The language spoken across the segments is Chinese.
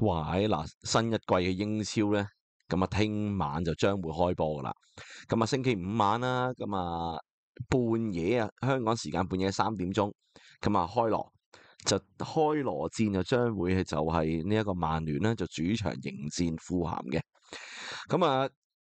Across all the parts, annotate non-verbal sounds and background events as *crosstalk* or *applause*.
哇！嗱新一季嘅英超咧，咁啊，听晚就将会开波噶啦。咁啊，星期五晚啦，咁啊，半夜啊，香港时间半夜三点钟，咁啊，开锣就开锣战就将会系就系呢一个曼联咧就主场迎战富咸嘅。咁啊，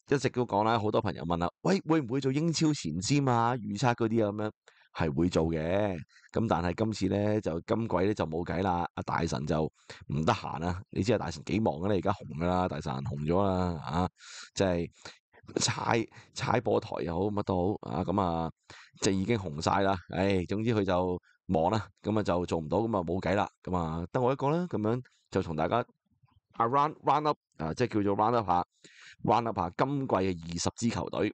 一直都讲啦，好多朋友问啦，喂，会唔会做英超前瞻啊、预测嗰啲啊咁样？系会做嘅，咁但系今次咧就今季咧就冇计啦。阿大神就唔得闲啦，你知阿大神几忙嘅咧，而家红噶啦，大神红咗啦啊，即系踩踩波台又好，乜都好啊。咁啊，即系已经红晒啦。唉，总之佢就忙啦，咁啊就做唔到，咁啊冇计啦。咁啊，得我一个啦，咁样就同大家 run run up 啊，即系叫做 run up 下，run up 下今季嘅二十支球队，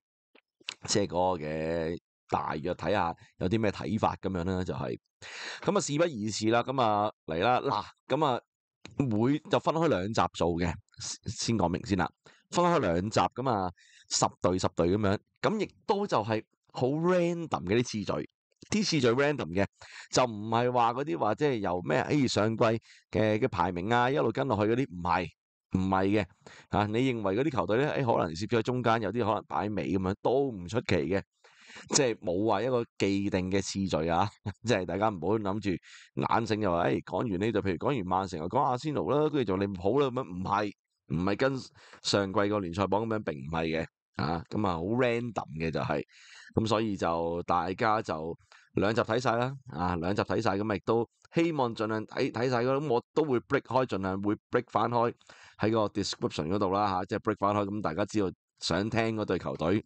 即系嗰个嘅。大约睇下有啲咩睇法咁样咧，就系咁啊，事不宜迟啦。咁啊嚟啦嗱，咁啊会就分开两集做嘅，先讲明先啦。分开两集咁啊，十队十队咁样，咁亦都就系好 random 嘅啲次序，啲次序 random 嘅，就唔系话嗰啲话即系由咩诶上季嘅嘅排名啊一路跟落去嗰啲，唔系唔系嘅吓。你认为嗰啲球队咧诶，可能涉咗中间，有啲可能摆尾咁样都唔出奇嘅。即系冇话一个既定嘅次序啊！即系大家唔好谂住眼醒就话，诶，讲完呢度，譬如讲完曼城，又讲阿仙奴啦，跟住就你唔好啦咁样，唔系，唔系跟上季个联赛榜咁样，并唔系嘅，啊，咁啊好 random 嘅就系，咁所以就大家就两集睇晒啦，啊，两集睇晒，咁亦都希望尽量睇睇晒咁我都会 break 开，尽量会 break 翻开喺个 description 嗰度啦，吓，即系 break 翻开，咁大家知道想听嗰队球队。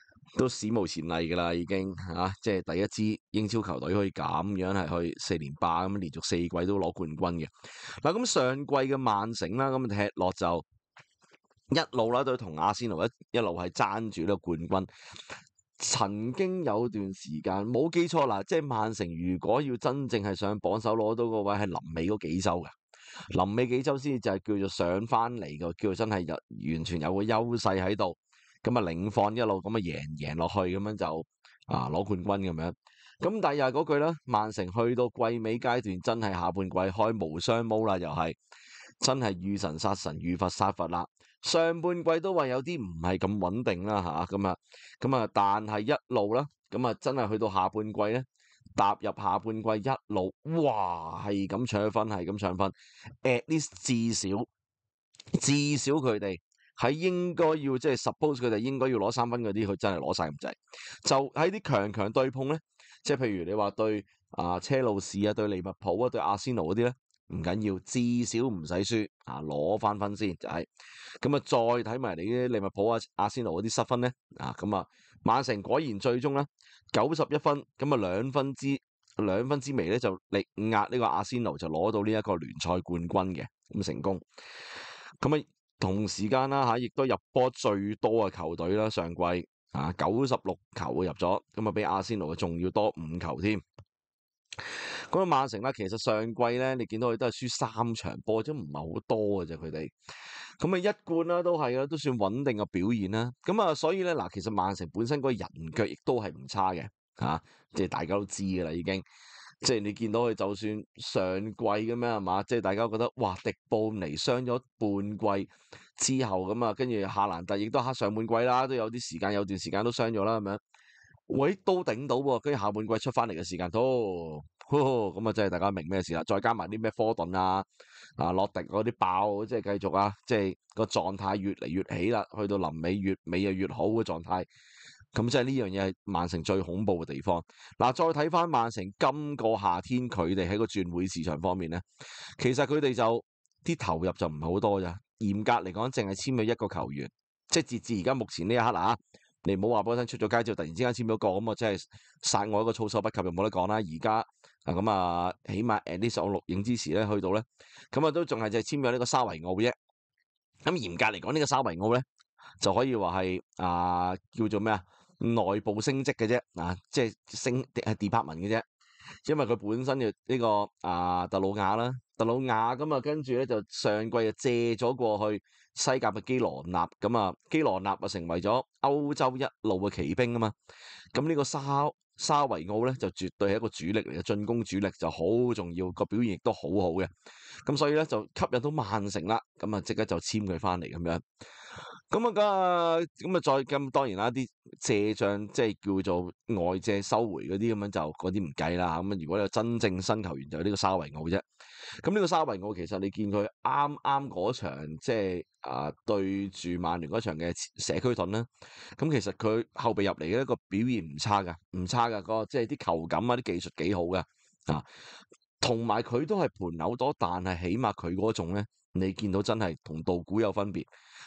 都史无前例噶啦，已经吓，即系第一支英超球队可以咁样系去四连霸，咁连续四季都攞冠军嘅。嗱，咁上季嘅曼城啦，咁踢落就一路啦，都同阿仙奴一一路系争住呢个冠军。曾经有段时间冇记错啦，即系曼城如果要真正系上榜首攞到个位，系临尾嗰几周嘅，临尾几周先至就叫做上翻嚟嘅，叫真系有完全有个优势喺度。咁啊，领放一路咁啊，赢赢落去，咁样就啊，攞冠军咁样。咁第二系嗰句啦，曼城去到季尾阶段，真系下半季开无双毛啦，又系真系遇神杀神，遇佛杀佛啦。上半季都话有啲唔系咁稳定啦吓，咁啊，咁啊，但系一路啦，咁啊，真系去到下半季咧，踏入下半季一路，哇，系咁抢分，系咁抢分，at least 至少，至少佢哋。喺應該要即係 suppose 佢哋應該要攞三分嗰啲，佢真係攞晒咁滯。就喺啲強強對碰咧，即係譬如你話對啊車路士啊、對利物浦啊、對阿仙奴嗰啲咧，唔緊要，至少唔使輸啊，攞翻分先就係。咁啊，再睇埋你啲利物浦啊、阿仙奴嗰啲失分咧啊，咁啊，曼城果然最終咧九十一分，咁啊兩分之兩分之微咧就力壓呢個阿仙奴就攞到呢一個聯賽冠軍嘅咁成功。咁啊～同時間啦吓，亦都入波最多嘅球隊啦，上季啊九十六球啊入咗，咁啊比阿仙奴啊仲要多五球添。咁啊曼城咧，其實上季咧，你見到佢都系輸三場波，都唔係好多嘅啫，佢哋咁啊一冠啦都係啦，都算穩定嘅表現啦。咁啊所以咧嗱，其實曼城本身個人腳亦都係唔差嘅嚇，即系大家都知嘅啦已經。即系你见到佢就算上季咁样系嘛，即系大家觉得哇，迪布尼伤咗半季之后咁啊，跟住夏兰特亦都黑上半季啦，都有啲时间有段时间都伤咗啦咁样，喂都顶到喎，跟住下半季出翻嚟嘅时间都，咁啊即系大家明咩事啦？再加埋啲咩科顿啊啊，洛迪嗰啲爆，即系继续啊，即系个状态越嚟越起啦，去到临尾越尾啊越好嘅状态。咁即系呢样嘢系曼城最恐怖嘅地方。嗱，再睇翻曼城今个夏天佢哋喺个转会市场方面咧，其实佢哋就啲投入就唔系好多咋。严格嚟讲，净系签咗一个球员，即系截至而家目前呢一刻嗱，你唔好话本身出咗街就突然之间签咗个咁啊，即系杀我一个措手不及又冇得讲啦。而家啊咁啊，起码诶呢首录影之时咧去到咧，咁啊都仲系就系签咗呢个沙维奥啫。咁严格嚟讲，呢个沙维奥咧就可以话系啊叫做咩啊？內部升職嘅啫，啊，即係升係 department 嘅啫，因為佢本身就呢個啊特魯亞啦，特魯亞咁啊，跟住咧就上季就借咗過去西甲嘅基羅納，咁啊基羅納啊成為咗歐洲一路嘅骑兵啊嘛，咁呢個沙沙維奧咧就絕對係一個主力嚟嘅，進攻主力就好重要，個表現亦都好好嘅，咁所以咧就吸引到曼城啦，咁啊即刻就簽佢翻嚟咁樣。咁啊，咁啊，咁啊，再咁當然啦，啲借账即係叫做外借收回嗰啲咁樣就嗰啲唔計啦咁啊，如果有真正新球員就係呢個沙維奧啫。咁呢個沙維奧其實你見佢啱啱嗰場即係啊對住曼聯嗰場嘅社區盾啦。咁其實佢後備入嚟嘅一個表現唔差噶，唔差噶個即係啲球感啊啲技術幾好噶啊。同埋佢都係盤扭多，但係起碼佢嗰種咧，你見到真係同道古有分別。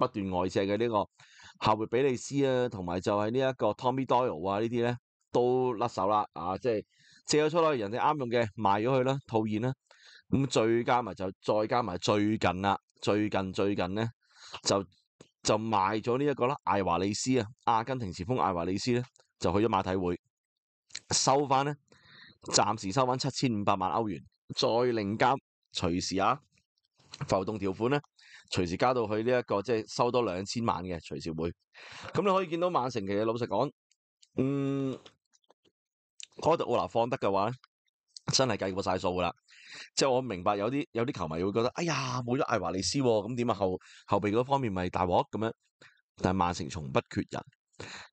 不斷外借嘅呢個夏活比利斯啊，同埋就係呢一個 Tommy Doyle 啊，呢啲咧都甩手啦，啊，即係借咗出去，人哋啱用嘅賣咗去啦，套現啦，咁再加埋就再加埋最近啦，最近最近咧就就賣咗呢一個啦，艾華里斯啊，阿根廷前鋒艾華里斯咧就去咗馬體會收翻咧，暫時收翻七千五百萬歐元，再另加隨時啊浮動條款咧。隨時加到佢呢一個，即係收多兩千萬嘅隨時會。咁你可以見到曼城其實老實講，嗯，戈迪奧拿放得嘅話真係計過晒數噶啦。即係我明白有啲有啲球迷會覺得，哎呀，冇咗艾華利斯，咁點啊後後備嗰方面咪大鑊咁樣。但係曼城從不缺人。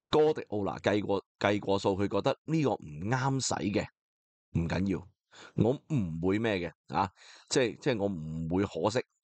哥迪奧拿計過计过數，佢覺得呢個唔啱使嘅，唔緊要，我唔會咩嘅啊！即系即係我唔會可惜。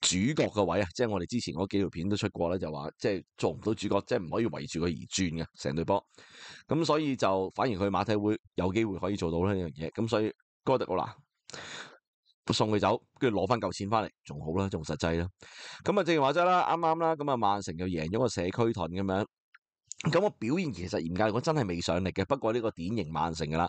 主角嘅位啊，即系我哋之前嗰几条片都出过咧，就话即系做唔到主角，即系唔可以围住佢而转嘅成队波。咁所以就反而佢马体会有机会可以做到呢样嘢。咁所以哥德罗拿送佢走，跟住攞翻嚿钱翻嚟仲好啦，仲实际啦。咁啊，正如话斋啦，啱啱啦，咁啊，曼城就赢咗个社区盾咁样。咁我表现其实严格嚟讲真系未上力嘅，不过呢个典型曼城噶啦。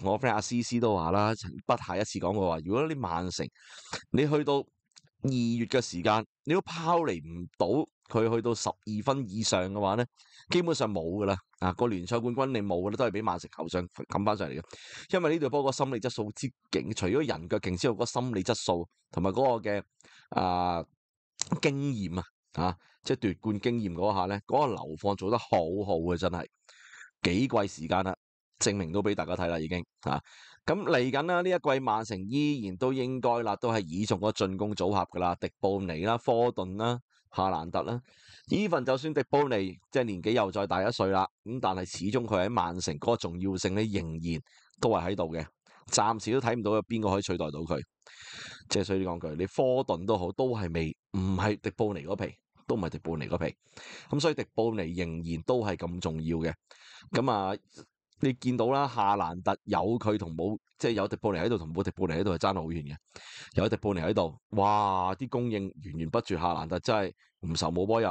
我 friend 阿思思都话啦，不下一次讲过话，如果你曼城你去到二月嘅时间，你都抛离唔到佢去到十二分以上嘅话咧，基本上冇噶啦，啊个联赛冠军你冇咧，都系俾曼城球上冚翻上嚟嘅，因为呢队波个心理质素之劲，除咗人脚劲之外，个心理质素同埋嗰个嘅啊经验啊，啊即系夺冠经验嗰下咧，嗰个流放做得好好嘅，真系几贵时间啦。證明都俾大家睇啦，已經吓。咁嚟緊啦。呢一季曼城依然都應該啦，都係倚重嗰进進攻組合噶啦，迪布尼啦、科頓啦、夏蘭特啦。呢份就算迪布尼即係年紀又再大一歲啦，咁但係始終佢喺曼城嗰個重要性咧，仍然都係喺度嘅。暫時都睇唔到有邊個可以取代到佢。即係所以講句，你科頓都好，都係未唔係迪布尼嗰皮，都唔係迪布尼嗰皮。咁所以迪布尼仍然都係咁重要嘅。咁啊～你見到啦，夏蘭特有佢同冇，即係有迪布尼喺度同冇迪布尼喺度係爭得好遠嘅。有迪布尼喺度，哇！啲供應源源不絕，夏蘭特真係唔愁冇波入。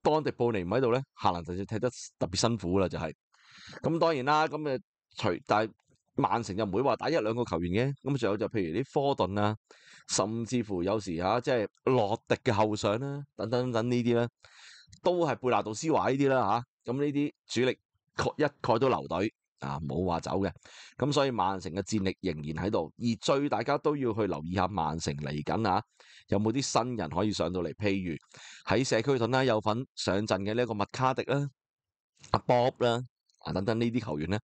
當迪布尼唔喺度咧，夏蘭特就踢得特別辛苦啦，就係。咁當然啦，咁誒除，但曼城就唔會話打一兩個球員嘅。咁仲有就譬如啲科頓啊，甚至乎有時嚇即係洛迪嘅後上啦，等等等呢啲咧，都係貝納杜斯华呢啲啦吓。咁呢啲主力。一概都留队，啊，冇话走嘅，咁所以曼城嘅战力仍然喺度。而最大家都要去留意下曼城嚟紧啊，有冇啲新人可以上到嚟？譬如喺社区盾啦，有份上阵嘅呢一个麦卡迪啦、阿 Bob 啦啊等等呢啲球员咧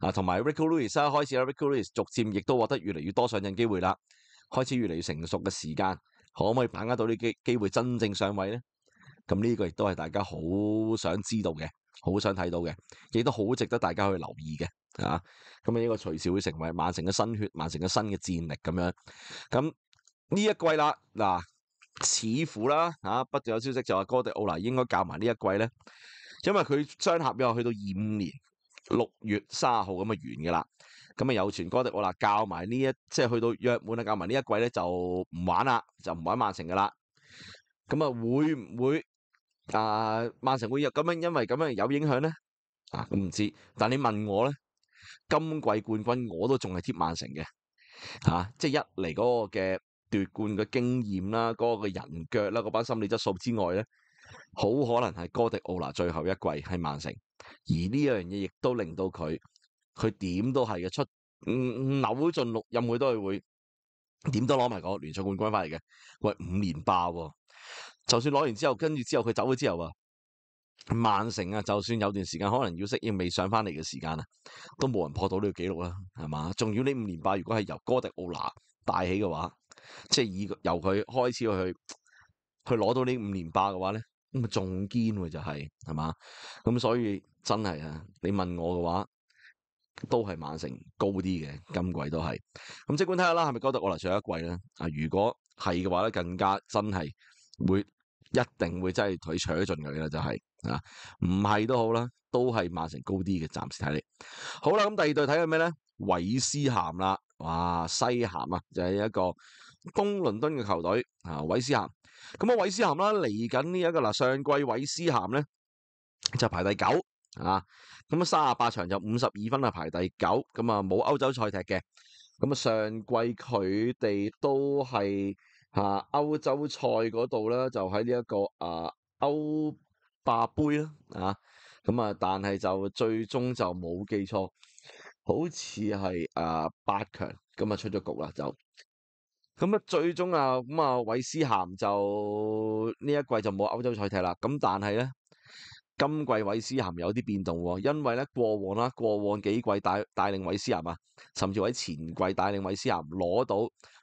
啊，同埋 Rico Luis 啊，开始啦，Rico Luis 逐渐亦都获得越嚟越多上阵机会啦，开始越嚟越成熟嘅时间，可唔可以把握到呢机机会真正上位咧？咁呢个亦都系大家好想知道嘅。好想睇到嘅，亦都好值得大家去留意嘅，啊！咁啊，呢个随时会成为曼城嘅新血，曼城嘅新嘅战力咁样。咁呢一季啦，嗱，似乎啦，啊，不断有消息就话哥迪奥娜应该教埋呢一季咧，因为佢双合约去到二五年六月卅号咁啊完嘅啦。咁啊有传哥迪奥娜教埋呢一，即系去到约满啊教埋呢一季咧就唔玩啦，就唔玩曼城噶啦。咁啊会唔会？啊！曼城会有咁样，因为咁样有影响咧，啊，咁唔知。但你问我咧，今季冠军我都仲系贴曼城嘅，吓，即系一嚟嗰个嘅夺冠嘅经验啦，嗰个嘅人脚啦，嗰班心理质素之外咧，好可能系哥迪奥拿最后一季系曼城，而呢样嘢亦都令到佢，佢点都系嘅出扭尽六，任佢都系会点都攞埋个联赛冠军翻嚟嘅，喂五连爆。就算攞完之後，跟住之後佢走咗之後啊，曼城啊，就算有段時間可能要适应未上翻嚟嘅時間啊，都冇人破到呢個紀錄啦，係嘛？仲要呢五年霸如果係由哥迪奧拿帶起嘅話，即係以由佢開始去去攞到呢五年霸嘅話咧，咁啊仲堅喎就係，係嘛？咁所以真係啊，你問我嘅話，都係曼城高啲嘅，今季都係。咁即管睇下啦，係咪哥迪奧拿上一季咧？啊，如果係嘅話咧，更加真係会一定会真系佢扯尽佢啦，就系啊，唔系都好啦，都系曼城高啲嘅，暂时睇嚟。好啦，咁第二队睇嘅咩咧？韦斯咸啦，哇，西咸啊，就系一个东伦敦嘅球队啊，韦斯咸。咁啊，韦斯咸啦，嚟紧呢一个嗱，上季韦斯咸咧就排第九啊，咁啊三十八场就五十二分啊，排第九。咁啊冇欧洲赛踢嘅，咁啊上季佢哋都系。啊，欧洲赛嗰度咧就喺呢一个啊欧霸杯啦，啊咁啊，但系就最终就冇记错，好似系啊八强咁啊出咗局啦就，咁啊最终啊咁啊韦斯咸就呢一季就冇欧洲赛踢啦，咁但系咧今季韦斯咸有啲变动喎，因为咧过往啦，过往几季带带领韦斯咸啊，甚至喺前季带领韦斯咸攞到。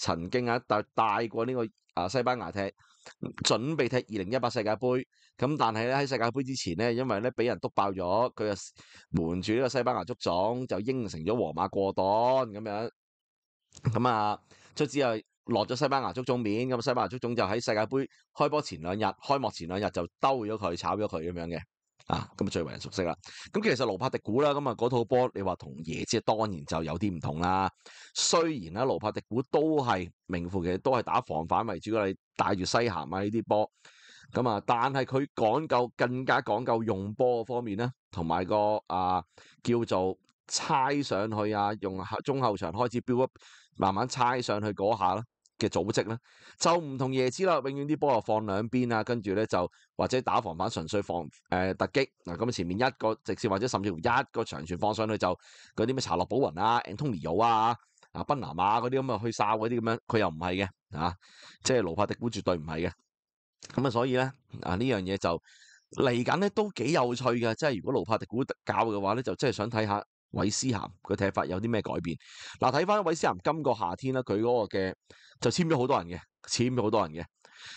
曾經啊帶带過呢個啊西班牙踢，準備踢二零一八世界盃，咁但係咧喺世界盃之前咧，因為咧俾人督爆咗，佢啊瞒住呢個西班牙足總就應承咗皇馬過档咁樣，咁啊出之後落咗西班牙足總面，咁西班牙足總就喺世界盃開波前兩日，開幕前兩日就兜咗佢，炒咗佢咁樣嘅。啊，咁啊最為人熟悉啦。咁其實卢帕迪古啦，咁啊嗰套波你話同椰子當然就有啲唔同啦。雖然咧卢帕迪古都係名副其實，都係打防反為主你帶住西咸啊呢啲波。咁啊，但係佢讲究更加講究用波方面咧，同埋個啊叫做猜上去啊，用中後場開始 up，慢慢猜上去嗰下啦。嘅组织咧，就唔同椰子啦，永遠啲波啊放兩邊啊，跟住咧就或者打防反，純粹防誒突擊嗱，咁前面一個直接或者甚至一個長傳放上去就嗰啲咩查洛保雲啊、Antonio 啊、啊賓拿啊嗰啲咁啊去哨嗰啲咁樣，佢又唔係嘅啊，即係盧帕迪古絕對唔係嘅，咁啊所以咧啊呢樣嘢就嚟緊咧都幾有趣嘅，即係如果盧帕迪古教嘅話咧，就即係想睇下。韦思咸佢踢法有啲咩改变？嗱，睇翻韦思咸今个夏天啦，佢嗰个嘅就签咗好多人嘅，签咗好多人嘅。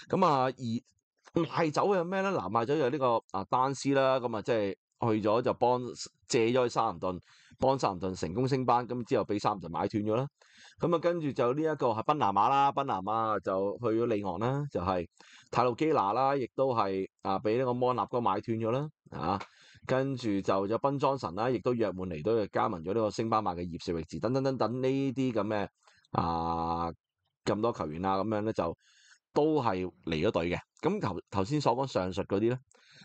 咁啊，而卖走又咩咧？嗱，卖走又呢个啊丹斯啦，咁啊即系去咗就帮借咗去沙林顿，帮沙林顿成功升班，咁之后俾沙林顿买断咗啦。咁啊，跟住就呢一个系宾拿马啦，宾拿马就去咗利昂啦，就系泰路基拿啦，亦都系啊俾呢个摩纳哥买断咗啦，啊。跟住就有奔庄神啦，亦都約滿嚟，都加盟咗呢個星巴馬嘅葉少域字等等等等呢啲咁嘅啊咁多球員啊，咁樣咧就都係嚟咗隊嘅。咁頭头先所講上述嗰啲咧，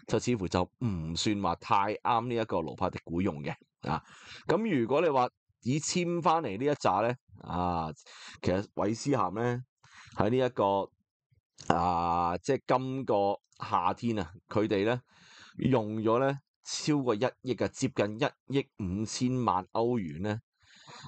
就似乎就唔算話太啱呢一個卢帕迪古用嘅啊。咁如果你話以簽翻嚟呢一扎咧啊，其實韋斯咸咧喺呢一個啊，即系今個夏天啊，佢哋咧用咗咧。超過一億啊，接近一億五千萬歐元咧，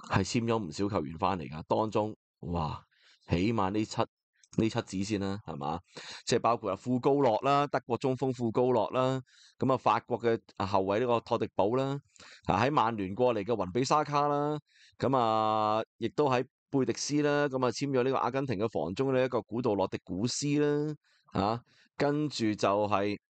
係簽咗唔少球員翻嚟㗎。當中哇，起碼呢七呢七子先啦，係嘛？即係包括啊，富高洛啦，德國中鋒富高洛啦，咁啊，法國嘅後卫呢個托迪堡啦，啊喺曼聯過嚟嘅雲比沙卡啦，咁啊，亦都喺貝迪斯啦，咁啊簽咗呢個阿根廷嘅房中呢一個古道諾迪古斯啦，嚇，跟住就係。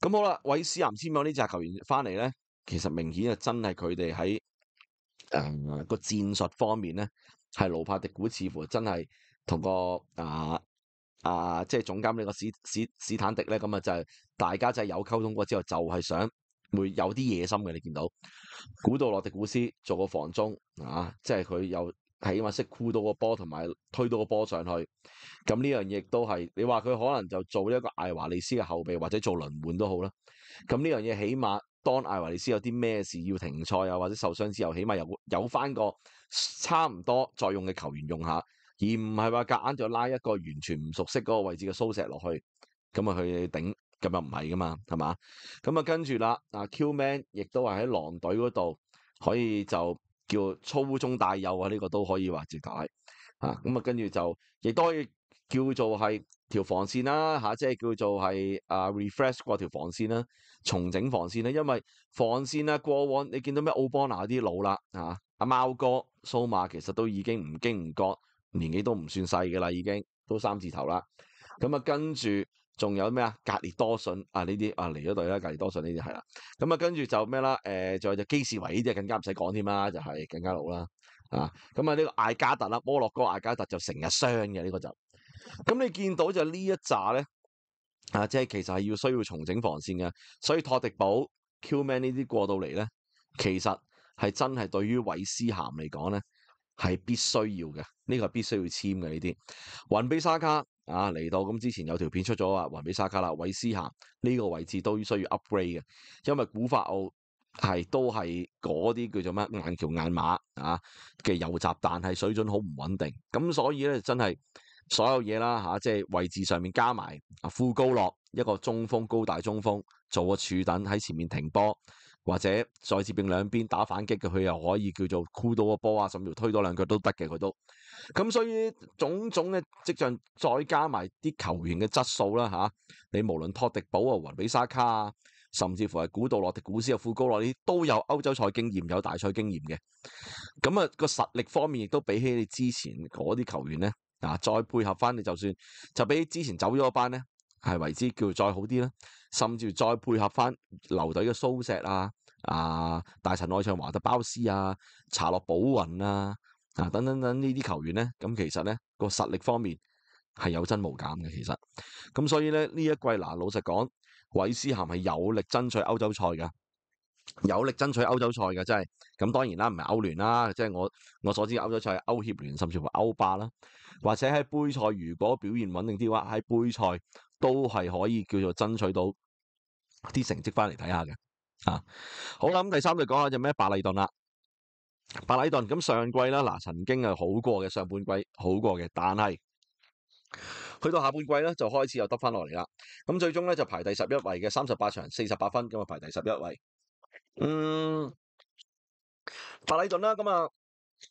咁好啦，韦斯咸签咗呢只球员翻嚟咧，其实明显啊，真系佢哋喺诶个战术方面咧，系卢帕迪古似乎真系同个啊啊即系总监呢个史史史坦迪咧，咁啊就系大家就系有沟通过之后，就系想会有啲野心嘅，你见到古道洛迪古斯做个防中啊，即系佢有。起码识箍到个波同埋推到个波上去，咁呢样嘢都系你话佢可能就做一个艾华利斯嘅后备或者做轮换都好啦。咁呢样嘢起码当艾华利斯有啲咩事要停赛啊或者受伤之后，起码有有翻个差唔多再用嘅球员用下，而唔系话夹硬就拉一个完全唔熟悉嗰个位置嘅苏石落去，咁啊去顶，咁又唔系噶嘛，系嘛？咁啊跟住啦，啊 Qman 亦都系喺狼队嗰度可以就。叫粗中有幼啊，呢個都可以話直解啊。咁啊，跟住就亦都可以叫做係條防線啦吓，即係叫做係啊 refresh 过條防線啦，重整防線啦。因為防線啊，過往你見到咩奧巴拿啲老啦啊，阿貓哥蘇馬其實都已經唔经唔覺，年紀都唔算細嘅啦，已經都三字頭啦。咁啊，跟住。仲有咩啊？格列多信啊呢啲啊嚟咗队啦，格列多信呢啲系啦。咁啊，跟住就咩啦？仲有就基士維呢啲更加唔使講添啦，就係更加老啦啊。咁啊，呢個艾加特啦，摩洛哥艾加特就成日傷嘅呢個就咁你見到就呢一扎咧啊，即係其實係要需要重整防線嘅，所以托迪堡、Q Man 呢啲過到嚟咧，其實係真係對於韋斯咸嚟講咧係必須要嘅，呢個必須要簽嘅呢啲云比沙卡。啊嚟到咁之前有條片出咗話，還俾沙卡啦，韦斯咸呢個位置都需要 upgrade 嘅，因為古法奧係都係嗰啲叫做咩硬橋硬馬啊嘅油闸，但係水準好唔穩定，咁所以咧真係所有嘢啦吓，即係位置上面加埋啊富高洛一個中鋒高大中鋒做個柱等喺前面停波。或者再次并兩邊打反擊嘅，佢又可以叫做箍到個波啊，甚至乎推多兩腳都得嘅，佢都咁，所以種種嘅跡象，再加埋啲球員嘅質素啦吓，你無論托迪堡啊、雲比沙卡啊，甚至乎係古道諾迪古斯啊、富高諾，你都有歐洲賽經驗、有大賽經驗嘅。咁啊，個實力方面亦都比起你之前嗰啲球員咧啊，再配合翻你，就算就比之前走咗嗰班咧，係為之叫再好啲啦。甚至再配合翻留隊嘅蘇石啊。啊！大陳愛唱華特包斯啊，查洛宝雲啊，啊等等等呢啲球員咧，咁其實咧個實力方面係有增無減嘅，其實咁所以咧呢一季嗱，老實講，韋斯咸係有力爭取歐洲賽噶。有力爭取歐洲賽嘅，真係咁當然啦，唔係歐聯啦，即係我我所知歐洲賽、歐協聯甚至乎歐霸啦，或者喺杯賽如果表現穩定啲话，話，喺杯賽都係可以叫做爭取到啲成績翻嚟睇下嘅。啊，好啦，咁第三就讲下就咩白利顿啦，白利顿咁上季啦，嗱曾经系好过嘅，上半季好过嘅，但系去到下半季咧就开始又得翻落嚟啦，咁最终咧就排第十一位嘅，三十八场四十八分，咁啊排第十一位，嗯，百利顿啦，咁啊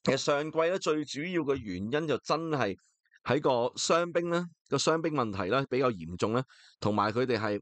其实上季咧最主要嘅原因就真系喺个伤兵咧，个伤兵问题咧比较严重咧，同埋佢哋系。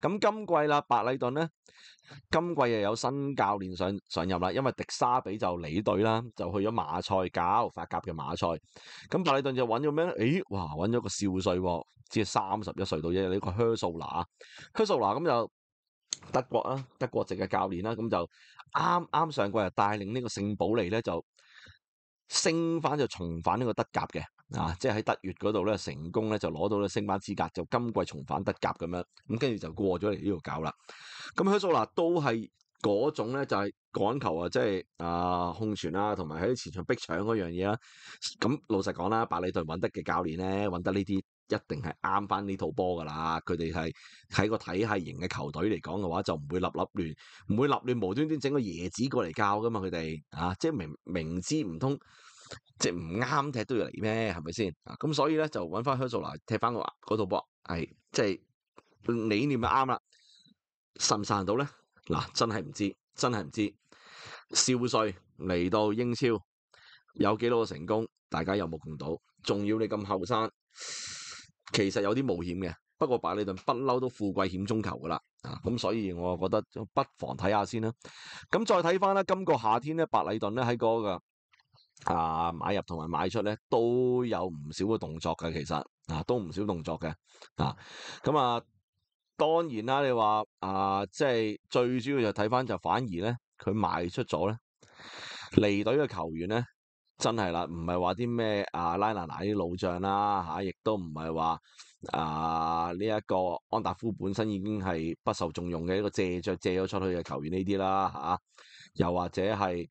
咁今季啦，白利顿咧，今季又有新教练上上任啦，因为迪沙比就离队啦，就去咗马赛搞法甲嘅马赛。咁白利顿就揾咗咩咧？诶，哇，揾咗个少岁，即系三十一岁到嘅呢个赫苏拿，赫苏拿咁就德国啦，德国籍嘅教练啦，咁就啱啱上季又带领呢个圣保利咧就升翻，就重返呢个德甲嘅。啊！即系喺德乙嗰度咧，成功咧就攞到咧升班资格，就今季重返德甲咁样。咁跟住就过咗嚟呢度教啦。咁许素纳都系嗰种咧，就系赶球啊，即系啊控传啦，同埋喺前场逼抢嗰样嘢啦。咁老实讲啦，百里顿揾得嘅教练咧，揾得呢啲一定系啱翻呢套波噶啦。佢哋系喺个体系型嘅球队嚟讲嘅话，就唔会立立乱，唔会立乱无端端整个椰子过嚟教噶嘛。佢哋啊，即系明明知唔通。即系唔啱踢都要嚟咩？系咪先啊？咁所以咧就揾翻香素拿踢翻个嗰套波，系即系理念就啱啦。散唔散到咧？嗱，真系唔知，真系唔知。少帅嚟到英超有几多成功？大家有目共睹。仲要你咁后生，其实有啲冒险嘅。不过白里顿不嬲都富贵险中求噶啦。啊，咁所以我觉得不妨睇下先啦。咁再睇翻咧，今个夏天咧，白里顿咧喺嗰个。啊，买入同埋卖出咧都有唔少嘅动作嘅，其实啊都唔少动作嘅啊。咁啊，当然啦，你话啊，即系最主要就睇翻就反而咧，佢卖出咗咧，离队嘅球员咧真系啦，唔系话啲咩啊拉纳那啲老将啦吓，亦都唔系话啊呢一个安达夫本身已经系不受重用嘅一个借着借咗出去嘅球员呢啲啦吓，又或者系。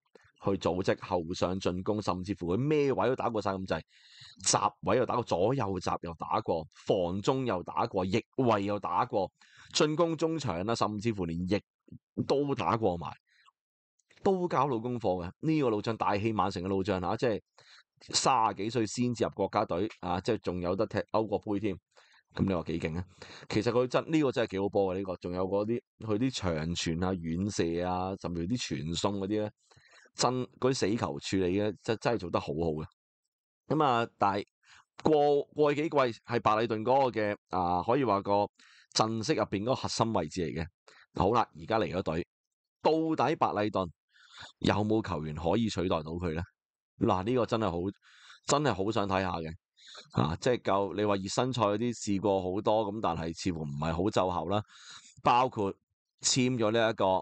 去組織後上進攻，甚至乎佢咩位都打過晒咁滯，闸位又打過，左右闸又打過，防中又打過，翼位又打過，進攻中場啦，甚至乎連翼都打過埋，都交老功課嘅呢個老將大氣晚成嘅老將吓，即係卅幾歲先至入國家隊啊，即係仲有得踢歐國杯添，咁你話幾勁啊？其實佢真呢個真係幾好波嘅呢個，仲有嗰啲佢啲長傳啊、遠射啊，甚至乎啲傳送嗰啲咧。阵嗰啲死球处理咧，真真系做得好好嘅。咁啊，系过过去几季系白里顿嗰个嘅啊，可以话个阵式入边嗰个核心位置嚟嘅。好啦，而家嚟咗队，到底白里顿有冇球员可以取代到佢咧？嗱，呢个真系好，真系好想睇下嘅。啊，即系够你话热身赛啲试过好多咁，但系似乎唔系好奏效啦。包括签咗呢一个。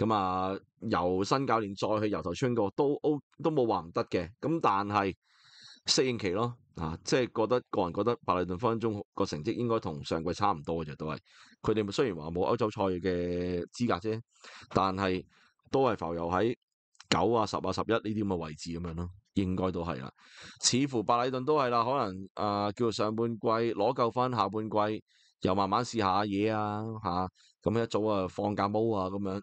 咁啊，由新教練再去由頭穿过都 O，都冇話唔得嘅。咁但係適應期咯，啊，即係覺得個人覺得，白里頓分中個成績應該同上季差唔多嘅啫，都係佢哋咪雖然話冇歐洲賽嘅資格啫，但係都係浮遊喺九啊、十啊、十一呢啲咁嘅位置咁樣咯，應該都係啦。似乎白里頓都係啦，可能啊，叫做上半季攞夠翻，下半季又慢慢試下嘢啊，吓，咁一早啊放假毛啊咁樣。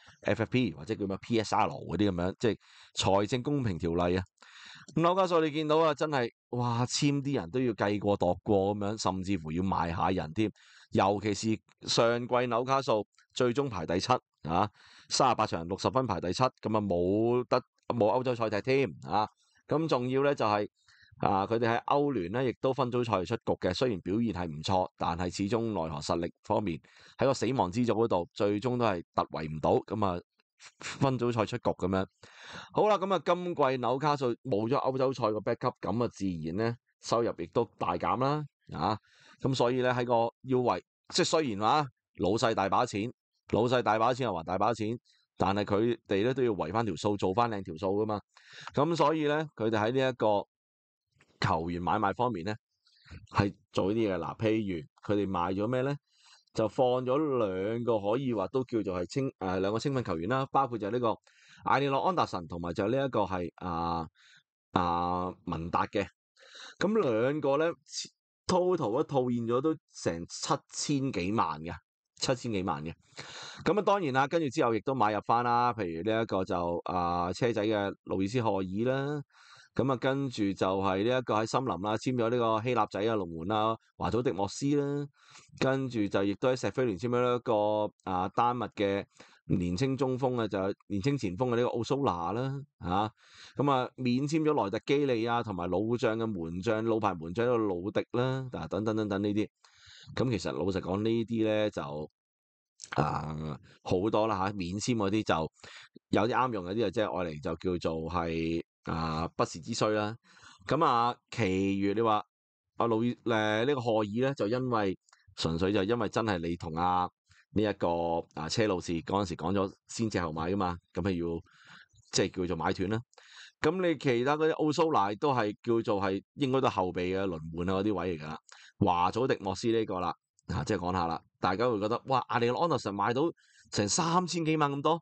FFP 或者叫咩 PSR 嗰啲咁樣，即係財政公平條例啊。咁卡素你見到啊，真係哇，簽啲人都要計過度過咁樣，甚至乎要卖下人添。尤其是上季纽卡素最終排第七啊，三十八場六十分排第七，咁啊冇得冇歐洲賽踢添啊。咁重要咧就係。啊！佢哋喺歐聯咧，亦都分組賽出局嘅。雖然表現係唔錯，但係始終奈何實力方面喺個死亡之组嗰度，最終都係突圍唔到，咁啊分組賽出局咁樣。好啦，咁啊今季纽卡素冇咗歐洲賽個 back u p 咁啊自然咧收入亦都大減啦。啊，咁所以咧喺個要为，即系雖然話老細大把錢，老細大把錢又還大把錢，但係佢哋咧都要围翻條數，做翻靓條數噶嘛。咁所以咧佢哋喺呢一個。球员买卖方面咧，系做呢啲嘢嘅嗱，譬如佢哋买咗咩咧，就放咗两个可以话都叫做系青诶两个青训球员啦，包括就呢个艾利诺安达神同埋就呢一个系啊啊文达嘅，咁两个咧 total 一套现咗都成七千几万嘅，七千几万嘅，咁啊当然啦，跟住之后亦都买入翻啦，譬如呢一个就啊车仔嘅路易斯荷尔啦。咁啊，跟住就系呢一个喺森林啦，签咗呢个希腊仔啊，龙门啦，华祖迪莫斯啦，跟住就亦都喺石飞联签咗一个啊丹麦嘅年青中锋啊，就年青前锋嘅呢个奥苏拿啦，吓咁啊，免签咗莱特基利啊，同埋老将嘅门将，老牌门将老迪啦，嗱等等等等呢啲，咁其实老实讲呢啲咧就啊好多啦吓，免签嗰啲就有啲啱用，有啲啊即系爱嚟就叫做系。啊，不时之需啦。咁啊，其余你话阿路诶呢个贺尔咧，就因为纯粹就因为真系你同阿呢一个啊车路士嗰阵时讲咗先借后买噶嘛，咁系要即系叫做买断啦。咁你其他嗰啲奥苏奈都系叫做系应该都后备嘅轮换啊嗰啲位嚟噶啦。华祖迪莫斯呢个啦，啊即系讲下啦，大家会觉得哇，阿里安德什买到成三千几万咁多。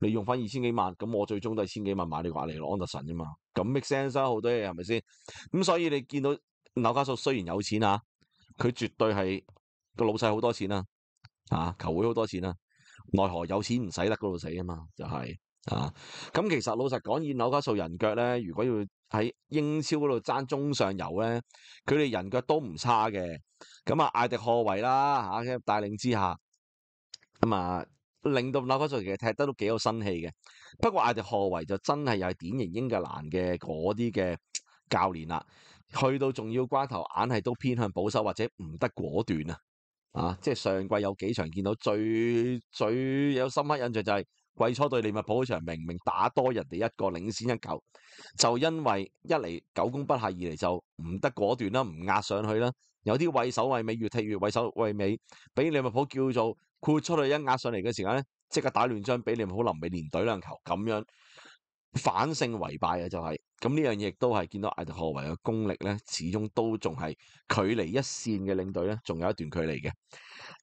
你用翻二千几万，咁我最终都系千几万买你个阿利安德臣啫嘛，咁 make sense 啦，好多嘢系咪先？咁所以你见到纽卡素虽然有钱啊，佢绝对系个老细好多钱啦，啊，球会好多钱啦，奈何有钱唔使得嗰度死啊嘛，就系啊，咁其实老实讲，以纽卡素人脚咧，如果要喺英超嗰度争中上游咧，佢哋人脚都唔差嘅，咁啊，艾迪贺维啦吓，带领之下，咁啊。令到五法嗰其实踢得都几有生气嘅，不过艾迪贺维就真系又系典型英格兰嘅嗰啲嘅教练啦，去到重要关头硬系都偏向保守或者唔得果断啊！啊，即系上季有几场见到最最有深刻印象就系季初对利物浦嗰场，明明打多人哋一个领先一球，就因为一嚟九攻不下，二嚟就唔得果断啦，唔压上去啦，有啲畏首畏尾，越踢越畏首畏尾，俾利物浦叫做。豁出去一压上嚟嘅时间咧，即刻打乱张俾你，好临尾连队两球，咁样反胜为败啊、就系，咁呢样嘢都系见到艾迪贺维嘅功力咧，始终都仲系距离一线嘅领队咧，仲有一段距离嘅。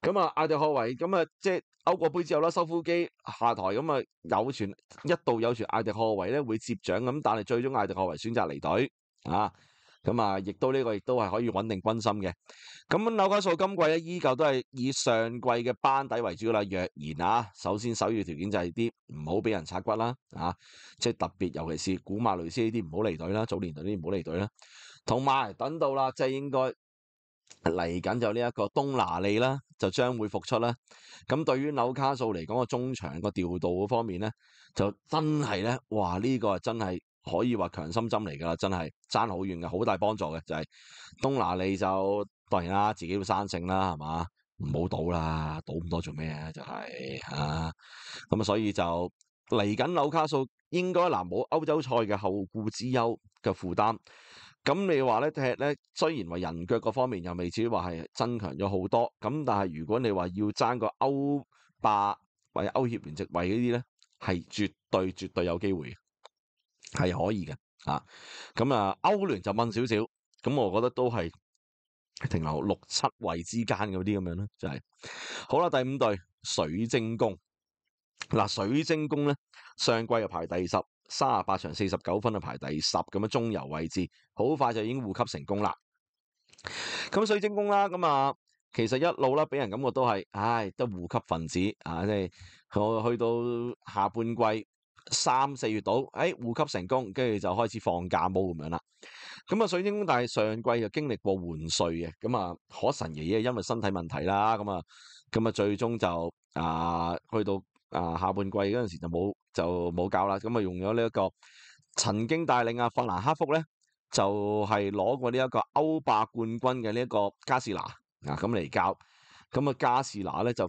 咁啊，艾迪贺维咁啊，即系欧国杯之后啦，收腹机下台，咁啊有传一度有传艾迪贺维咧会接掌，咁但系最终艾迪贺维选择离队啊。咁啊，亦都呢個亦都係可以穩定軍心嘅。咁纽卡素今季咧，依旧都係以上季嘅班底為主啦。若然啊，首先首要條件就係啲唔好俾人拆骨啦，啊，即係特別尤其是古馬雷斯呢啲唔好離隊啦，早年隊呢啲唔好離隊啦。同埋等到啦，即係應該嚟緊就呢一個东拿利啦，就將會復出啦。咁對於纽卡素嚟講個中場個調度方面咧，就真係咧，哇！呢個真係～可以話強心針嚟㗎啦，真係爭好遠嘅，好大幫助嘅就係東拿利就當然啦，自己要生性啦，係嘛？唔好赌啦，赌咁多做咩啊？就係嚇咁啊，所以就嚟緊纽卡素應該嗱冇歐洲賽嘅後顧之憂嘅負擔。咁你話咧踢咧，雖然話人腳嗰方面又未至於話係增強咗好多，咁但係如果你話要爭個歐霸或者歐協联席位嗰啲咧，係絕對絕對有機會。系可以嘅，啊，咁啊，欧联就掹少少，咁我觉得都系停留六七位之间嗰啲咁样啦，就系好啦，第五队水晶宫嗱，水晶宫咧上季又排第十，三十八场四十九分啊排第十咁样中游位置，好快就已经护级成功啦。咁水晶宫啦，咁啊，其实一路啦俾人感觉都系，唉，得护级分子啊，即系我去到下半季。三四月度，哎，护级成功，跟住就开始放假冇咁样啦。咁啊，水晶宫但系上季就经历过换帅嘅，咁啊，可神爷爷因为身体问题啦，咁啊，咁啊，最终就啊，去到啊下半季嗰阵时就冇就冇教啦。咁啊，用咗呢一个曾经带领啊法兰克福咧，就系攞过呢一个欧霸冠军嘅呢一个加士拿啊，咁嚟教。咁啊，加士拿咧就。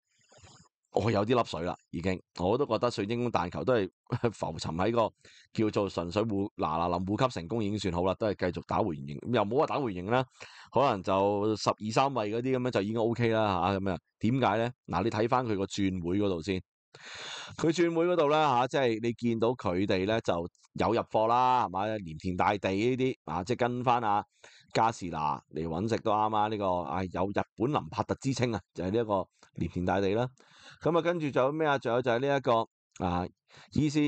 我有啲粒水啦，已經我都覺得水晶宫彈球都係 *laughs* 浮沉喺個叫做純粹護嗱嗱临護级成功已經算好啦，都係繼續打回形，又冇話打回形啦，可能就十二三位嗰啲咁樣就已經 O K 啦吓咁样。點解咧？嗱，你睇翻佢個轉會嗰度先，佢轉會嗰度咧吓，即係你見到佢哋咧就有入貨啦，係嘛？连田大地呢啲啊，即係跟翻啊。加士拿嚟揾食都啱啊！呢個啊有日本林柏特之稱啊，就係呢一個連田大地啦。咁啊，跟住仲有咩啊？仲有就係呢一個啊伊斯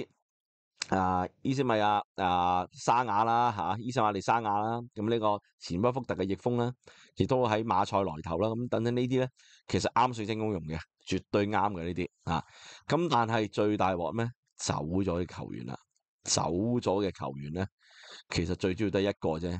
啊伊斯米亚啊沙雅啦嚇，伊斯马利沙雅啦。咁呢個前不福特嘅逆風啦，亦都喺馬賽來頭啦。咁等等呢啲咧，其實啱水晶宮用嘅，絕對啱嘅呢啲啊。咁但係最大镬咩？走咗嘅球員啦，走咗嘅球員咧，其實最主要得一個啫。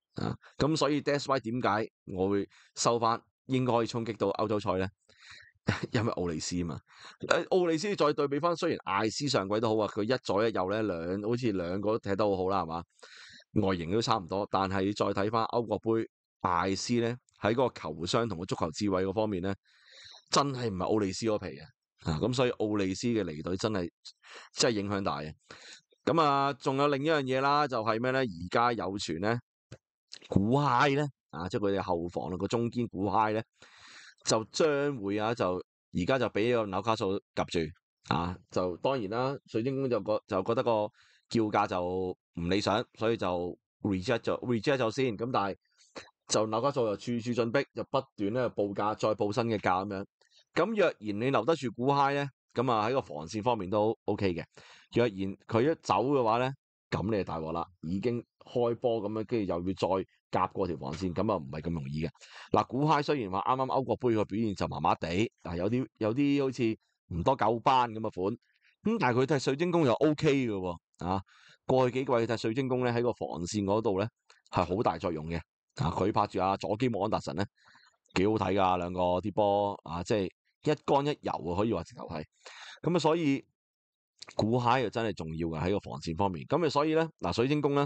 啊，咁所以 d s y 点解我会收翻应该冲击到欧洲赛咧？*laughs* 因为奥利斯嘛，诶，奥利斯再对比翻，虽然艾斯上季都好啊，佢一左一右咧，两好似两个踢得好好啦，系嘛，外形都差唔多，但系再睇翻欧国杯，艾斯咧喺个球商同个足球智慧嗰方面咧，真系唔系奥利斯嗰皮嘅，啊，咁所以奥利斯嘅离队真系真系影响大嘅，咁啊，仲有另一样嘢啦，就系咩咧？而家有传咧。古嗨咧，啊，即係佢哋後防啦，個中堅古嗨咧，就將會啊，就而家就俾個纽卡素夹住，啊，就當然啦，水晶宮就覺就觉得個叫價就唔理想，所以就 reject 咗，reject 咗先。咁但係就纽卡素又處處進逼，就不斷咧報價再報新嘅價咁樣。咁若然你留得住古嗨咧，咁啊喺個防線方面都 O K 嘅。若然佢一走嘅話咧，咁你就大镬啦，已經開波咁樣，跟住又要再。夹过条防线咁啊，唔系咁容易嘅。嗱，古嗨虽然话啱啱欧国杯个表现就麻麻地，啊有啲有啲好似唔多九班咁嘅款。咁但系佢都水晶宫又 O K 嘅啊过去几季，但水晶宫咧喺个防线嗰度咧系好大作用嘅。啊，佢拍住阿左基莫安达神咧，几好睇噶两个啲波啊，即系一干一油啊，可以话直头系。咁啊，所以古嗨又真系重要嘅喺个防线方面。咁啊，所以咧嗱，水晶宫咧。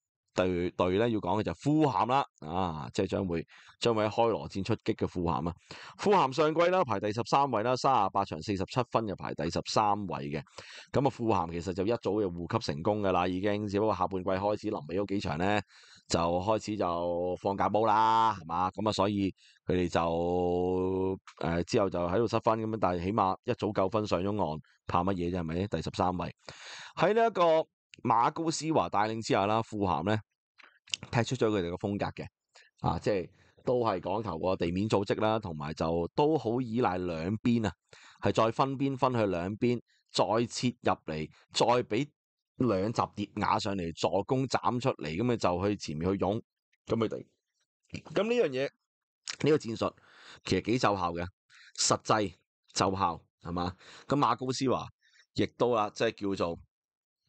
队队咧要讲嘅就呼富咸啦，啊，即系将会将会开罗战出击嘅富咸啊，富咸上季啦排第十三位啦，三啊八场四十七分就排第十三位嘅，咁啊富咸其实就一早就护级成功噶啦，已经只不过下半季开始临尾嗰几场咧就开始就放假煲啦，系嘛，咁啊所以佢哋就诶之后就喺度失分咁样，但系起码一早九分上咗岸，怕乜嘢啫系咪？第十三位喺呢一个。马高斯华带领之下啦，富咸咧踢出咗佢哋嘅风格嘅，啊，即系都系讲求个地面组织啦，同埋就都好依赖两边啊，系再分边分去两边，再切入嚟，再俾两集碟瓦上嚟助攻斩出嚟，咁咪就去前面去涌，咁佢哋，咁呢样嘢呢个战术其实几奏效嘅，实际奏效系嘛？咁马高斯华亦都啊，即系叫做。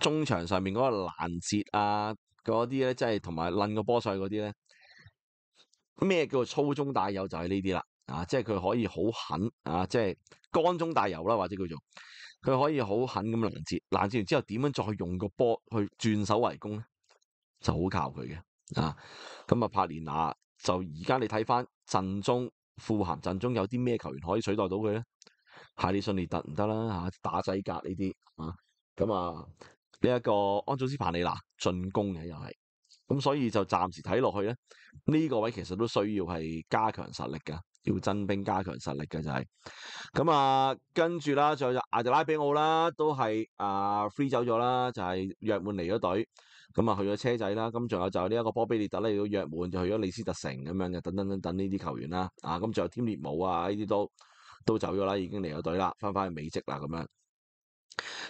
中場上面嗰個攔截啊，嗰啲咧即係同埋攆個波碎嗰啲咧，咩叫做粗中大有就係呢啲啦，啊，即係佢可以好狠啊，即係干中大油啦，或者叫做佢可以好狠咁拦截，拦截完之後點樣再用個波去轉手為攻咧，就好靠佢嘅啊。咁啊，帕尼拿就而家你睇翻陣中，富含陣中有啲咩球員可以取代到佢咧？哈利信列特唔得啦，吓，打仔格呢啲啊，咁啊～呢一个安祖斯彭里娜进攻嘅又系，咁所以就暂时睇落去咧呢个位其实都需要系加强实力噶，要增兵加强实力嘅就系，咁啊跟住啦，仲有阿迪拉比奥啦，都系啊 free 走咗啦，就系约满离咗队，咁啊去咗车仔啦，咁仲有就呢一个波比列特咧，亦都约满就去咗利斯特城咁样嘅，等等等等呢啲球员啦，啊咁仲有添列姆啊呢啲都都走咗啦，已经离咗队啦，翻翻去美职啦咁样。